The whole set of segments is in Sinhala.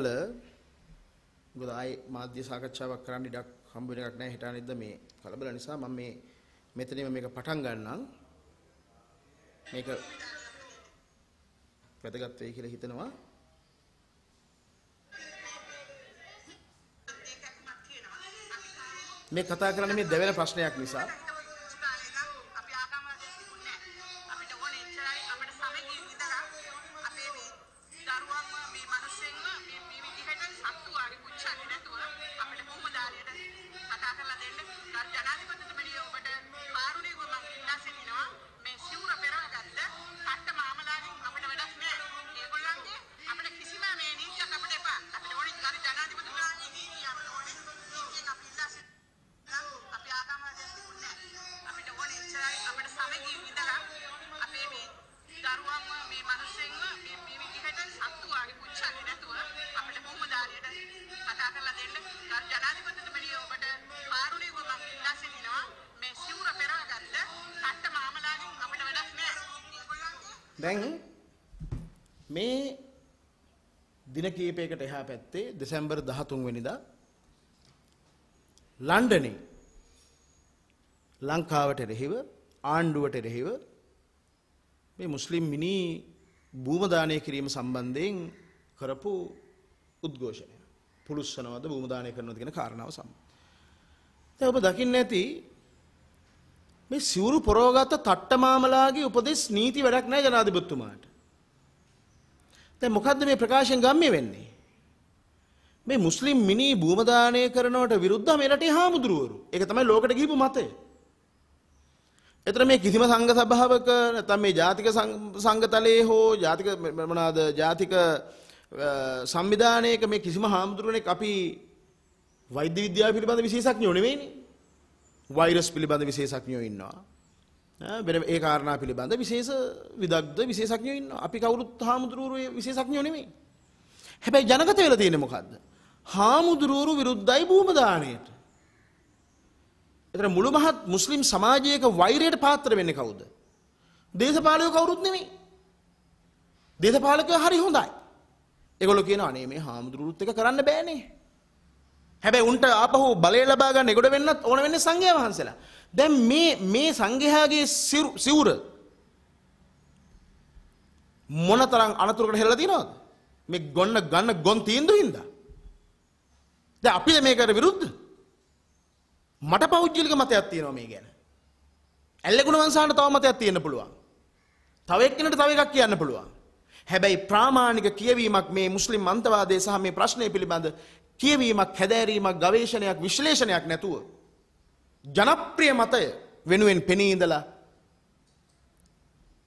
වල මොකද ආයේ මාධ්‍ය සාකච්ඡාවක් කරන්න ඉඩක් හම්බ වෙන එකක් නැහැ හිටා නේද මේ කලබල නිසා මම මේ මෙතනින්ම මේක පටන් ගන්නම් මේක වැදගත් වෙයි කියලා හිතනවා මේ කතා කරන්නේ මේ දෙවෙනි ප්‍රශ්නයක් නිසා දැන් මේ දින කීපයකට එහා පැත්තේ දෙසැම්බර් 13 වෙනිදා ලන්ඩනයේ ලංකාවට රෙහිව ආණ්ඩුවට රෙහිව මේ මුස්ලිම් මිනි භූම දානය කිරීම සම්බන්ධයෙන් කරපු උද්ඝෝෂණය. පුලුස්සනවද භූම දානය කරනවද කියන කාරණාව සම්බන්ධ. දැන් ඔබ දකින්න ඇති මේ සිවුරු පොරෝගත්ත තට්ට මාමලාගේ උපදෙස් නීති වැඩක් නෑ ජනාධිපතිතුමාට. දැන් මොකද්ද මේ ප්‍රකාශයෙන් ගම්මේ වෙන්නේ? මේ මුස්ලිම් මිනී භූම දානය කරනවට විරුද්ධව මේ රටේ හාමුදුරුවරු. ඒක තමයි ලෝකෙට ගිහිපු මතය. එතන මේ කිසිම සංඝ සභාවක නැත්නම් මේ ජාතික සංඝතලයේ හෝ ජාතික මොනවාද ජාතික සංවිධානයක මේ කිසිම හාමුදුරුවනේ අපි වෛද්‍ය විද්‍යාව පිළිබඳ විශේෂඥයෝ නෙවෙයිනේ. වෛරස් පිළිබඳ විශේෂඥයෝ ඉන්නවා. වෙන ඒ කාරණා පිළිබඳ විශේෂ විදග්ධ විශේෂඥයෝ ඉන්නවා. අපි කවුරුත් හාමුදුරුවෝ විශේෂඥයෝ නෙමෙයි. හැබැයි ජනගත වෙලා තියෙන්නේ මොකද්ද? හාමුදුරුවෝ විරුද්ධයි භූම දාණයට. ඒතර මුළු මහත් මුස්ලිම් සමාජයක වෛරයට පාත්‍ර වෙන්නේ කවුද? දේශපාලකයෝ කවුරුත් නෙමෙයි. දේශපාලකයෝ හරි හොඳයි. ඒගොල්ලෝ කියනවා අනේ මේ හාමුදුරුවොත් එක කරන්න බෑනේ. හැබැයි උන්ට ආපහු බලය ලබා ගන්න එගොඩ වෙන්නත් ඕන වෙන්නේ සංඝයා වහන්සේලා. දැන් මේ මේ සංඝයාගේ සිවුර මොනතරම් අනතුරකට හෙළලා තියෙනවද? මේ ගොන්න ගන්න ගොන් තීන්දුව හින්දා. දැන් අපි මේකට විරුද්ධ. මට පෞද්ගලික මතයක් තියෙනවා මේ ගැන. ඇල්ලගුණ වංශාන තව මතයක් තියෙන්න පුළුවන්. තව එක්කෙනට තව එකක් කියන්න පුළුවන්. හැබැයි ප්‍රාමාණික කියවීමක් මේ මුස්ලිම් අන්තවාදය සහ මේ ප්‍රශ්නය පිළිබඳ කියවීමක් හැදෑරීමක් ගවේශණයක් විශ්ලේෂණයක් නැතුව. ජනප්‍රිය මතය වෙනුවෙන් පෙනීඉඳලා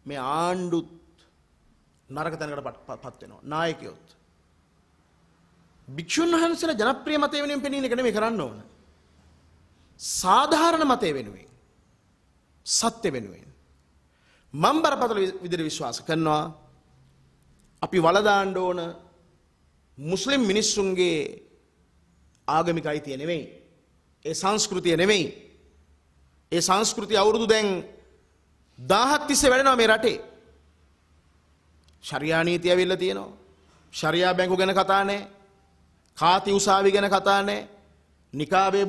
මේ ආණ්ඩුත් නරක තැනකට පත්වෙනවා නායකයොත්. භික්‍ෂූන් වහන්සල ජනප්‍රිය මතය වෙනෙන් පෙනීන එකන මේ කරන්න ඕන. සාධාරණ මතය වෙනුවෙන් සත්‍ය වෙනුවෙන්. මං බරපතල විදිරි විශ්වාස කරනවා අපි වලදාණ්ඩ ඕන මුස්ලිම් මිනිස්සුන්ගේ ආගමික අයිතිය නෙමෙයි. ඒ සංස්කෘතිය නෙමෙයි. ඒ සංස්කෘතිය අවුරුදු දැන් 1700 තිස්සේ වැඩෙනවා මේ රටේ. ශරියා නීතිය ඇවිල්ලා තියෙනවා. ශරියා බැංකු ගැන කතා නැහැ. කාති උසාවි ගැන කතා නැහැ. නිකාබේ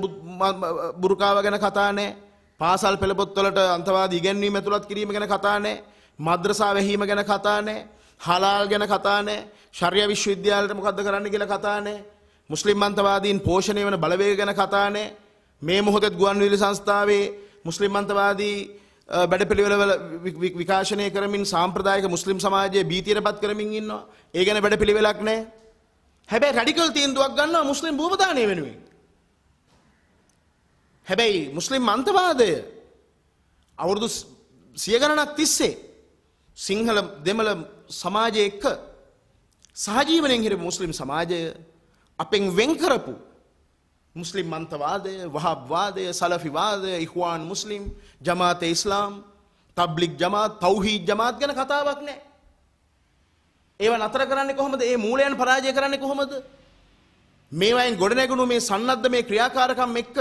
බුරුකාව ගැන කතා නැහැ. පාසල් පෙළපොත්වලට අන්තවාදී ඉගැන්වීම ඇතුළත් කිරීම ගැන කතා නැහැ. මද්‍රසා වැහිීම ගැන කතා නැහැ. හලාල් ගැන කතා නැහැ. ශරියා විශ්වවිද්‍යාලයට මොකද්ද කරන්න කියලා කතා නැහැ. මුස්ලිම් මන්තවාදීන් පෝෂණය වන බලවේග ගැන කතා නැහැ. මේ මොහොතේ ගුවන්විදුලි සංස්ථාවේ මුස්ලිම් මන්තවාදී බඩපිළිවෙල විකාශනය කරමින් සාම්ප්‍රදායික මුස්ලිම් සමාජයේ බීතියටපත් කරමින් ඉන්නවා. ඒ ගැන බඩපිළිවෙලක් නැහැ. හැබැයි රැඩිකල් තීන්දුවක් ගන්නවා මුස්ලිම් භූමදානය වෙනුවෙන්. හැබැයි මුස්ලිම් මන්තවාදය අවුරුදු සිය ගණනක් තිස්සේ සිංහල දෙමළ සමාජය එක්ක සහජීවනයෙන් හිරපු මුස්ලිම් සමාජය අපෙන් වෙන් කරපු මුස්ලිම් මන්තවාදය වහබ්වාදය සලෆිවාදය ඉහවාන් මුස්ලිම් ජමාත ඉස්ලාම් තබ්ලික් ජමාත් තවහී ජමාත් ගැන කතාවක් නෑ. ඒව නතර කරන්නේ කොහොමද ඒ මූලයන් පරාජය කරන්නේ කොහොමද. මේවයින් ගොඩනැගුණු මේ සන්නද්ධ මේ ක්‍රියාකාරකම් එක්ක.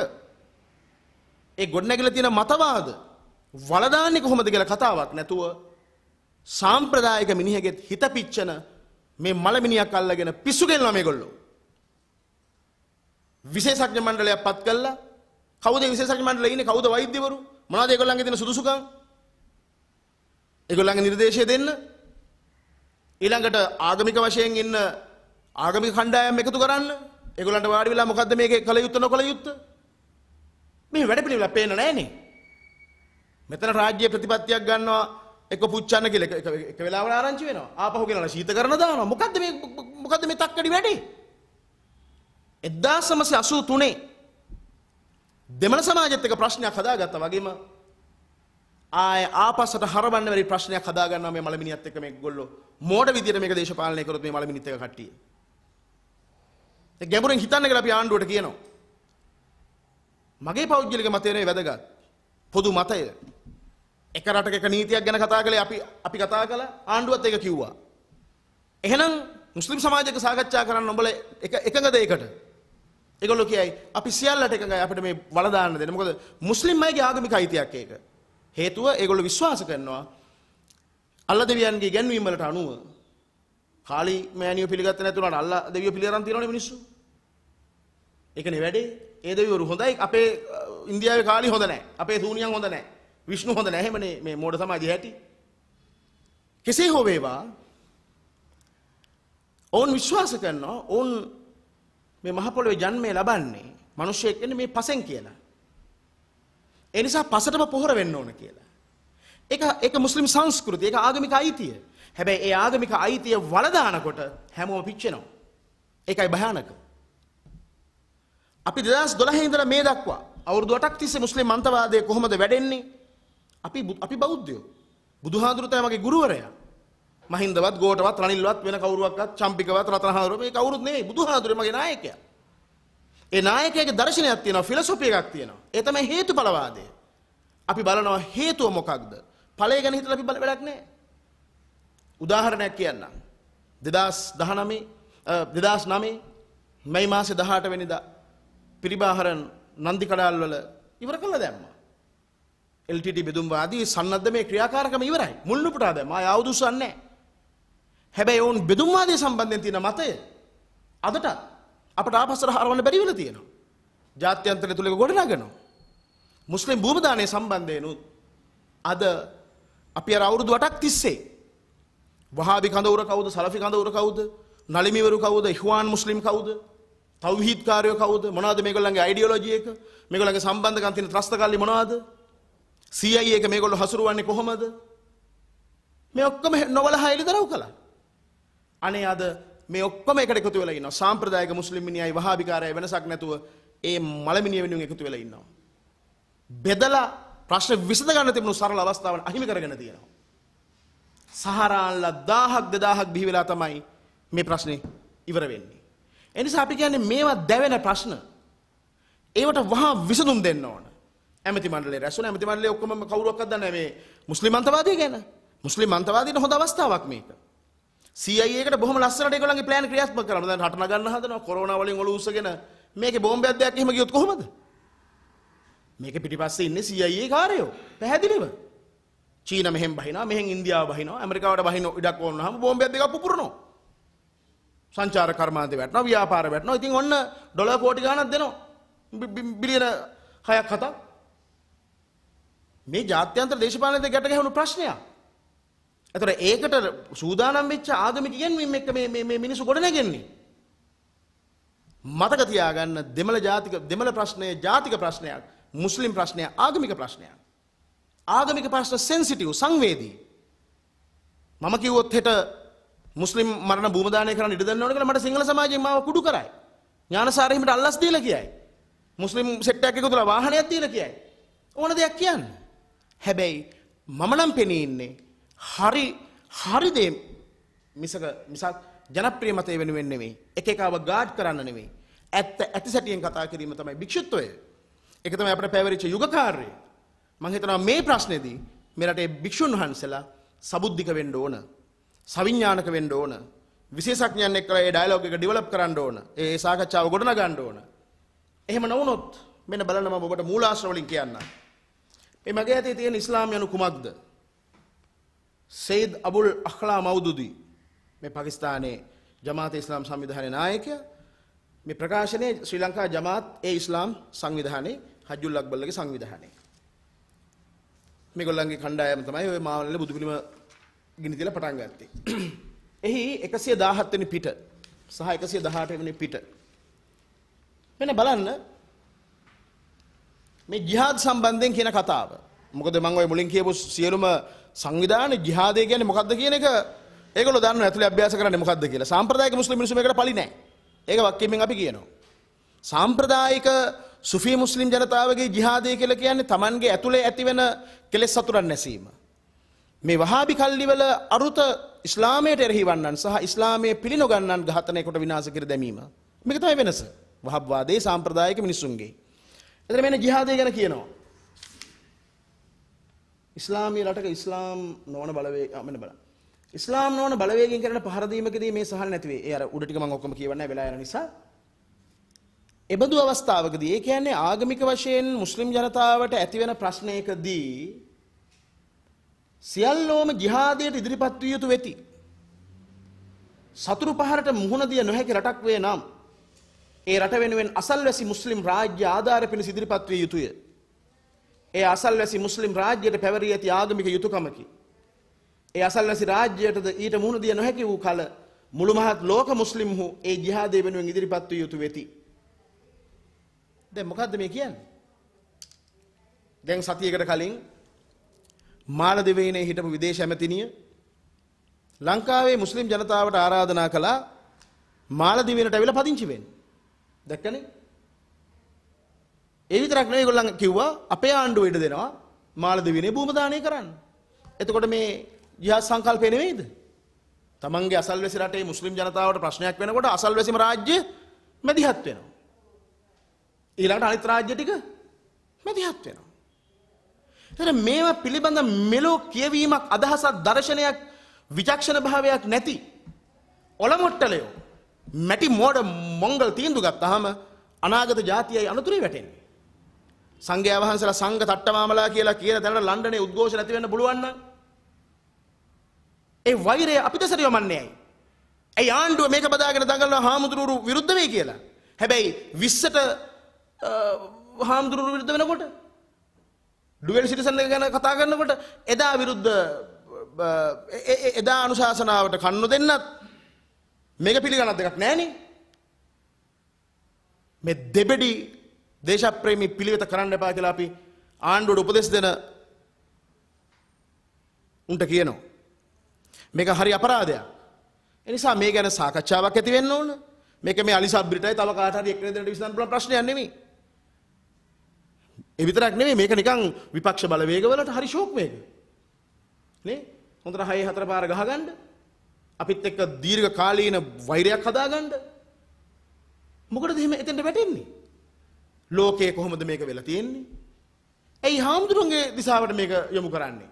ඒ ගොඩනැගල තියෙන මතවාද වලදාන්නේ කොහොමද කියලා කතාවක් නැතුව සාම්ප්‍රදායක මිනිහගෙත් හිත පිච්චන මේ මලමිනියක් අල්ලගෙන පිස්සු ගෙල්නවා මේගොල්ලෝ. විශේෂඥ මණ්ඩලයක් පත් කළා. කවුද විශේෂඥ මණ්ඩලය ඉන්නේ? කවුද වෛද්‍යවරු? මොනවද ඒගොල්ලන්ගේ තියෙන සුදුසුකම්? ඒගොල්ලන්ගේ නිර්දේශය දෙන්න. ඊළඟට ආගමික වශයෙන් ඉන්න ආගමික කණ්ඩායම් එකතු කරන්න. ඒගොල්ලන්ට වාඩි වෙලා මොකද්ද මේකේ කල යුත්ත නොකල යුත්ත? මේ වැඩ පිළිවෙල පේන්න නැහනේ. මෙතන රාජ්‍ය ප්‍රතිපත්තියක් ගන්නවා එක පුච්චන්න කියලා එක වෙලාවකට ආරංචි වෙනවා. ආපහු ගෙනලා ශීත කරන දානවා. මොකද්ද මේ මොකද්ද මේ තක්කඩි වැඩේ? එදදාසමසය අසූ තුනේ දෙමන සමාජත්තක ප්‍රශ්නයක් හදාගත්ත වගේම ආය ආපසට හරවන්න වැරි ප්‍රශ්නයක් හදාගන්න මේ මළමිනියත් එක්ක මේ ගොල්ලෝ මෝඩ විදියට මේක දේශපාලනය කරොත් මේ මළමිනිත් එක කට්ටිය. ඒ ගැඹුරෙන් හිතන්න කියලා අපි ආණ්ඩුවට කියනවා. මගේ පෞද්ගලික මතය නේ වැදගත්. පොදු මතය. එක රටක එක නීතියක් ගැන කතා කළේ අපි අපි කතා කළා ආණ්ඩුවත් ඒක කිව්වා. එහෙනම් මුස්ලිම් සමාජයක සාකච්ඡා කරන්න ඔබල එක එකඟද ඒකට? ඒගොල්ලෝ කියයි අපි සියල්ලට එකඟයි අපිට මේ වල දාන්න දෙන්න. මොකද මුස්ලිම් අයගේ ආගමික අයිතියක් ඒක. හේතුව ඒගොල්ලෝ විශ්වාස කරනවා අල්ලා දෙවියන්ගේ ඉගැන්වීම් වලට අනුව කාලි මෑණියෝ පිළිගත්තේ නැතුණාට අල්ලා දෙවියෝ පිළිගන්න තියනවනේ මිනිස්සු. ඒකනේ වැඩේ. ඒ දෙවිවරු හොඳයි අපේ ඉන්දියාවේ කාලි හොඳ නැහැ. අපේ සූනියන් හොඳ නැහැ. විෂ්ණු හොඳ නැහැ. එහෙමනේ මේ මෝඩ සමාජය හැටි. කෙසේ හෝ වේවා ඔවුන් විශ්වාස කරනවා ඔවුන් මේ මහ පොළොවේ ජන්මය ලබන්නේ මිනිසෙක් වෙන්නේ මේ පසෙන් කියලා. ඒ නිසා පසටම පොහොර වෙන්න ඕන කියලා. ඒක ඒක මුස්ලිම් සංස්කෘතිය, ඒක ආගමික අයිතිය. හැබැයි ඒ ආගමික අයිතිය වලදානකොට හැමෝම පිච්චෙනවා. ඒකයි භයානක. අපි 2012 ඉඳලා මේ දක්වා අවුරුදු 8ක් තිස්සේ මුස්ලිම් මන්තවාදය කොහොමද වැඩෙන්නේ? අපි අපි බෞද්ධයෝ. බුදුහාඳුරුතය මගේ ගුරුවරයා. මහින්දවත් ගෝටවත් රනිල්වත් වෙන කවුරුවක්වත් චම්පිකවත් රතනහාරෝ මේ කවුරුත් නෙවෙයි බුදුහාඳුරේ මගේ නායකයා. ඒ නායකයාගේ දර්ශනයක් තියෙනවා ෆිලොසොෆි එකක් තියෙනවා. ඒ තමයි හේතුඵලවාදය. අපි බලනවා හේතුව මොකක්ද? ඵලය ගැන හිතලා අපි බල වැඩක් නැහැ. උදාහරණයක් කියන්නම්. 2019 2009 මැයි මාසේ 18 වෙනිදා පිරිබාහරන් නන්දි කඩාල් වල ඉවර කළා දැම්මා. LTT බෙදුම්වාදී සන්නද්ධමේ ක්‍රියාකාරකම ඉවරයි. මුල් නුපුටා දැම්මා. ආයවුදුසන්නේ නැහැ. හැබැයි ඔවුන් බෙදුම්වාදය සම්බන්ධයෙන් තියෙන මතය අදට අපට ආපස්සට හරවන්න බැරි වෙලා තියෙනවා. ජාත්‍යන්තර තුල ගොඩනගනවා. මුස්ලිම් භූමදානය සම්බන්ධයෙන් උත් අද අපි අර අවුරුදු 8ක් තිස්සේ වහාබි කඳවුර කවුද? සලෆි කඳවුර කවුද? නලිමිවරු කවුද? ඉහ්වාන් මුස්ලිම් කවුද? තව්හීද්කාරයෝ කවුද? මොනවද මේගොල්ලන්ගේ අයිඩියොලොජි එක? මේගොල්ලන්ගේ සම්බන්ධකම් තියෙන ත්‍රස්තකල්ලි මොනවද? CIA එක මේගොල්ලෝ හසුරුවන්නේ කොහොමද? මේ ඔක්කොම නොවල හයලි දරව් කළා. අනේ අද මේ ඔක්කොම එකට එකතු වෙලා ඉන්නවා. සාම්ප්‍රදායික මුස්ලිම් මිනිහයි වහාබිකාරයයි වෙනසක් නැතුව ඒ මලමිනිය වෙනුවෙන් එකතු වෙලා ඉන්නවා. බෙදලා ප්‍රශ්න විසඳ ගන්න තිබුණු සරල අවස්ථාවන් අහිමි කරගෙන තියෙනවා. සහරාන්ලා 1000ක් 2000ක් බිහි වෙලා තමයි මේ ප්‍රශ්නේ ඉවර වෙන්නේ. ඒ නිසා අපි කියන්නේ මේවා දැවෙන ප්‍රශ්න. ඒවට වහා විසඳුම් දෙන්න ඕන. ඇමති මණ්ඩලේ රැස්වුණ ඇමති මණ්ඩලේ ඔක්කොම කවුරුවක්වත් දන්නේ නැහැ මේ මුස්ලිම් අන්තවාදී ගැන. මුස්ලිම් අන්තවාදීන හොඳ අවස්ථාවක් මේක. සීයකට බොහම ලස්සනට ඒගොල්ලන්ගේ ප්ලෑන් ක්‍රියාත්මක කරනවා. දැන් රට නගන්න හදනවා. කොරෝනා වලින් ඔලුව උස්සගෙන මේකේ බෝම්බයක් දෙයක් එහෙම ගියොත් කොහොමද? මේක පිටිපස්සේ ඉන්නේ CIA කාරයෝ. පැහැදිලිව. චීන මෙහෙන් බහිනවා, මෙහෙන් ඉන්දියාව බහිනවා, ඇමරිකාවට බහින ඉඩක් ඕනනහම බෝම්බයක් දෙකක් පුපුරනවා. සංචාර කර්මාන්තේ වැටෙනවා, ව්‍යාපාර වැටෙනවා. ඉතින් ඔන්න ඩොලර් කෝටි ගාණක් දෙනවා. බිලියන 6ක් 7ක්. මේ ජාත්‍යන්තර දේශපාලනයේ ගැට ගැහුණු ප්‍රශ්නයක්. එතකොට ඒකට සූදානම් වෙච්ච ආගමික ඉගැන්වීම් එක්ක මේ මේ මිනිස්සු ගොඩනගන්නේ. මතක තියාගන්න දෙමළ ජාතික දෙමළ ප්‍රශ්නය ජාතික ප්‍රශ්නයක්, මුස්ලිම් ප්‍රශ්නය ආගමික ප්‍රශ්නයක්. ආගමික ප්‍රශ්න සෙන්සිටිව් සංවේදී. මම කිව්වොත් හෙට මුස්ලිම් මරණ භූමදානය කරන්න ඉඩ දෙන්න ඕන කියලා මට සිංහල සමාජයෙන් මාව කුඩු කරයි. ඥානසාරහිමිට අල්ලස් දීලා කියයි. මුස්ලිම් සෙට් එකක් එකතුලා වාහනයක් දීලා කියයි. ඕන දෙයක් කියන්නේ. හැබැයි මම නම් පෙනී ඉන්නේ හරි හරි දේ මිසක මිසක් ජනප්‍රිය මතය වෙනුවෙන් නෙමෙයි. එක එකව ගාඩ් කරන්න නෙමෙයි. ඇත්ත ඇති සැටියෙන් කතා කිරීම තමයි භික්ෂුත්වය. ඒක තමයි අපිට පැවරිච්ච යුග කාර්යය. මම හිතනවා මේ ප්‍රශ්නේදී මේ රටේ භික්ෂුන් වහන්සේලා සබුද්ධික වෙන්න ඕන. සවිඥානික වෙන්න ඕන. විශේෂඥයන් එක්කලා ඒ ඩයලොග් එක ඩෙවලොප් කරන්න ඕන. ඒ සාකච්ඡාව ගොඩනගන්න ඕන. එහෙම නොවුනොත් මෙන්න බලන්න මම ඔබට මූලාශ්‍ර වලින් කියන්නම්. මේ මගේ ඇතේ තියෙන ඉස්ලාම් යනු කුමක්ද? සෙයිද් අබුල් අහලා මෞදුදී මේ පකිස්ානයේ ජමාත ඉස්ලාම් සංවිධානය නායකය මේ ප්‍රකාශනය ශ්‍රී ලංකා ජමාත් ඒ ඉස්ලාම් සංවිධානයේ හජුල් ලක්බල්ලගේ සංවිධානය මේ ගොල්ලන්ගේ කණ්ඩායම තමයි ඔය මාවල බුදුපිළිම ගිනි තියලා පටන් ගත්තේ. එහි 117 වෙනි පිට සහ 118 වෙනි පිට මෙන්න බලන්න මේ ජිහාද් සම්බන්ධයෙන් කියන කතාව. මොකද මම ඔය මුලින් කියපු සියලුම සංවිධාන ජිහාදය කියන්නේ මොකද්ද කියන එක ඒගොල්ලෝ දන්නවා ඇතුලේ අභ්‍යාස කරන්නේ මොකද්ද කියලා. සාම්ප්‍රදායික මුස්ලිම් මිනිස්සු මේකට පළි නැහැ. ඒක වක්කීමෙන් අපි කියනවා. සාම්ප්‍රදායික සුෆී මුස්ලිම් ජනතාවගේ ජිහාදය කියලා කියන්නේ Tamanගේ ඇතුලේ ඇතිවෙන කෙලෙස් සතුරන් නැසීම. මේ වහාබි කල්ලිවල අරුත ඉස්ලාමයට එරෙහිවන්නන් සහ ඉස්ලාමයේ පිළිනොගන්නන් ඝාතනය කොට විනාශ කර දැමීම. මේක තමයි වෙනස. වහබ්වාදයේ සාම්ප්‍රදායික මිනිසුන්ගේ. එතන මෙන්න ජිහාදය ගැන කියනවා. ඉස්ලාමී රටක ඉස්ලාම් නොවන බලවේ මෙන්න බලන්න. ඉස්ලාම් නොවන බලවේගයෙන් කරන පහර දීමකදී මේ සහල් නැති වෙයි. ඒ අර උඩ ටික මම ඔක්කොම කියවන්නේ වෙලා යන නිසා. එබඳු අවස්ථාවකදී ඒ කියන්නේ ආගමික වශයෙන් මුස්ලිම් ජනතාවට ඇතිවෙන ප්‍රශ්නයකදී සියල්ලෝම ජිහාදයට ඉදිරිපත් විය යුතු වෙති. සතුරු පහරට මුහුණ දිය නොහැකි රටක් වේ නම් ඒ රට වෙනුවෙන් අසල්වැසි මුස්ලිම් රාජ්‍ය ආධාර පිණිස ඉදිරිපත් විය යුතුය. ඒ අසල්වැසි මුස්ලිම් රාජ්‍යයට පැවරී ඇති ආගමික යුතුයකමකි. ඒ අසල්වැසි රාජ්‍යයටද ඊට මුහුණ දිය නොහැකි වූ කල මුළු මහත් ලෝක මුස්ලිම්හු ඒ ජිහාදය වෙනුවෙන් ඉදිරිපත් විය යුතු වෙති. දැන් මොකද්ද මේ කියන්නේ? දැන් සතියකට කලින් මාලදිවයිනේ හිටපු විදේශ ඇමතිනිය ලංකාවේ මුස්ලිම් ජනතාවට ආරාධනා කළා මාලදිවයිනට ඇවිල්ලා පදිංචි වෙන්න. දැක්කනේ? ඒ විතරක් නෙවෙයි ඒගොල්ලන් කිව්වා අපේ ආණ්ඩුව ඉඩ දෙනවා මාලදිවයිනේ භූම දානය කරන්න. එතකොට මේ ජිහාද් සංකල්පය නෙවෙයිද? තමන්ගේ අසල්වැසි රටේ මුස්ලිම් ජනතාවට ප්‍රශ්නයක් වෙනකොට අසල්වැසිම රාජ්‍ය මැදිහත් වෙනවා. ඊළඟට අනිත් රාජ්‍ය ටික මැදිහත් වෙනවා. එතන මේවා පිළිබඳ මෙලෝ කියවීමක් අදහසක් දර්ශනයක් විචක්ෂණ භාවයක් නැති ඔලමුට්ටලයෝ මැටි මෝඩ මොංගල් තීන්දුව ගත්තාම අනාගත ජාතියයි අනතුරේ වැටෙන්නේ. සංඝයා වහන්සේලා සංඝ තට්ටමාමලා කියලා කියන දැනට ලන්ඩනේ උද්ඝෝෂණ ඇති වෙන්න පුළුවන් නම් ඒ වෛරය අපිටසට යොමන්නේ ඇයි? ඒ ආණ්ඩුව මේක බදාගෙන දඟලන හාමුදුරුවෝ විරුද්ධ වෙයි කියලා. හැබැයි 20ට හාමුදුරුවෝ විරුද්ධ වෙනකොට ඩුවල් සිටිසන් එක ගැන කතා කරනකොට එදා විරුද්ධ එදා අනුශාසනාවට කන්නු දෙන්නත් මේක පිළිගන්න දෙයක් නැහනේ. මේ දෙබෙඩි දේශප්‍රේමී පිළිවෙත කරන්න එපා කියලා අපි ආණ්ඩුවට උපදෙස් දෙන උන්ට කියනවා. මේක හරි අපරාධයක්. ඒ නිසා මේ ගැන සාකච්ඡාවක් ඇති වෙන්න ඕන. මේක මේ අලිසබ් බ්‍රිටයි තව කාට හරි එක්කෙනෙක් දෙන්නට විසඳන්න පුළුවන් ප්‍රශ්නයක් නෙමෙයි. ඒ විතරක් නෙමෙයි මේක නිකන් විපක්ෂ බලවේගවලට හරි ෂෝක් මේක. නේ? හොඳට හයේ හතර පාර ගහගන්න. අපිත් එක්ක දීර්ඝ කාලීන වෛරයක් හදාගන්න. මොකටද එහෙම එතෙන්ට වැටෙන්නේ? ලෝකයේ කොහොමද මේක වෙලා තියෙන්නේ? ඇයි හාමුදුරුවන්ගේ දිශාවට මේක යොමු කරන්නේ?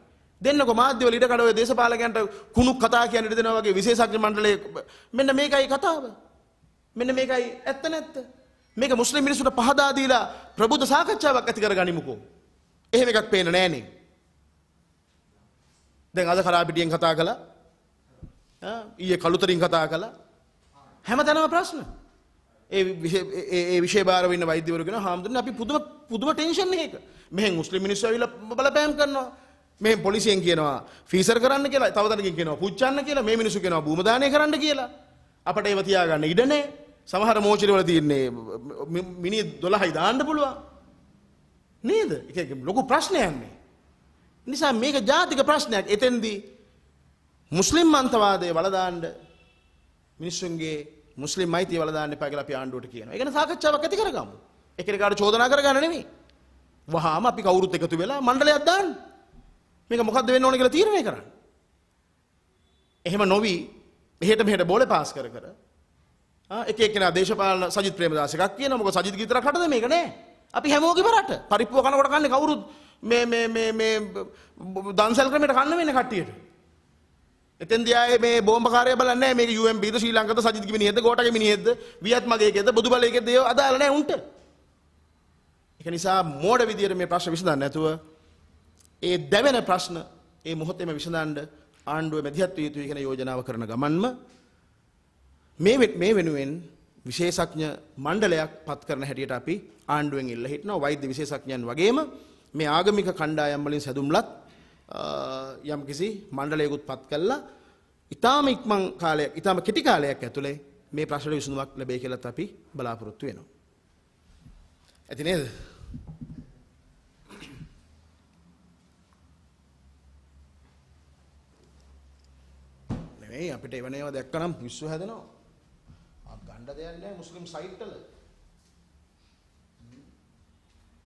දෙන්නකො මාධ්‍යවල ඉඩකඩ ඔය දේශපාලකයන්ට කුණු කතා කියන ඉඩ දෙනවා වගේ විශේෂඥ මණ්ඩලයේ මෙන්න මේකයි කතාව. මෙන්න මේකයි ඇත්ත නැත්ත. මේක මුස්ලිම් මිනිසුන්ට පහදා දීලා ප්‍රබුද්ධ සාකච්ඡාවක් ඇති කරගනිමුකෝ. එහෙම එකක් පේන්නේ නෑනේ. දැන් අද කලාපිටියෙන් කතා කළා. ඊයේ කලුතරින් කතා කළා. හැමතැනම ප්‍රශ්න. ඒ විශේභාරවන්න වෛද්‍යවරගෙන හාමුදුරන අපි පුදුම පුදුම ටේෂන් එක මෙහ මුස්ලි මිනිස්ස විල බලපෑම් කරනවා මේ පොලිසියෙන් කියනවා ෆීසර් කරන්න කියලා තවතකින් කියනවා පුච්චන්න කියලා මේ මිනිසු කෙනවා භූමදානය කරන්න කියලා අපට ඒව තියාගන්න ඉඩනේ සමහර මෝචරිවල තියන්නේ මිනි දොළහයි දාන්න පුළුවන් නේද එක ලොකු ප්‍රශ්නයන්නේ නිසා මේක ජාතික ප්‍රශ්නයක් එතෙන්දී මුස්ලිම් මන්තවාදය වලදාන්ඩ මිනිස්සුන්ගේ මුස්ලිම් අයිතිය වල දාන්න එපා කියලා අපි ආණ්ඩුවට කියනවා. ඒ ගැන සාකච්ඡාවක් ඇති කරගමු. එකිනෙකාට චෝදනා කරගන්න නෙමෙයි. වහාම අපි කවුරුත් එකතු වෙලා මණ්ඩලයක් දාන්න. මේක මොකද්ද වෙන්න ඕන කියලා තීරණය කරන්න. එහෙම නොවි මෙහෙට මෙහෙට බෝලේ පාස් කර කර එක එක්කෙනා දේශපාලන සජිත් ප්‍රේමදාස එකක් කියනවා. මොකද සජිත් ගීතරක් හටද මේක නෑ. අපි හැමෝගෙම රට. පරිප්පුව කනකොට කන්නේ කවුරුත් මේ මේ මේ මේ දන්සල් ක්‍රමයට කන්න වෙන කට්ටියට. එතෙන්දී ආයේ මේ බෝම්බකාරය බලන්නේ නැහැ මේක UMPද ශ්‍රී ලංකද සජිත්ගේ මිනිහෙක්ද ගෝඨගේ මිනිහෙක්ද වියත් මගේකේද බුදු බලයේකේද ඒව අදාළ නැහැ උන්ට. ඒක නිසා මෝඩ විදියට මේ ප්‍රශ්න විසඳන්න නැතුව ඒ දැවෙන ප්‍රශ්න ඒ මොහොතේම විසඳන්න ආණ්ඩුවේ මැදිහත් විය යුතුයි කියන යෝජනාව කරන ගමන්ම මේ මේ වෙනුවෙන් විශේෂඥ මණ්ඩලයක් පත් කරන හැටියට අපි ආණ්ඩුවෙන් ඉල්ල හිටනවා වෛද්‍ය විශේෂඥයන් වගේම මේ ආගමික කණ්ඩායම් වලින් සැදුම්ලත් යම් කිසි මණ්ඩලයකුත් පත් කල්ලා ඉතාම ඉක්මං කාලයක් ඉතාම කෙටි කාලයක් ඇතුළේ මේ ප්‍රශ්න විසඳුමක් ලැබේ කියලත් අපි බලාපොරොත්තු වෙනවා. ඇති නේද? නෙවෙයි අපිට එවන ඒවා දැක්කනම් විශ්ව හැදෙනවා. ගණ්ඩ දෙයක් නෑ මුස්ලිම් සයිට් වල.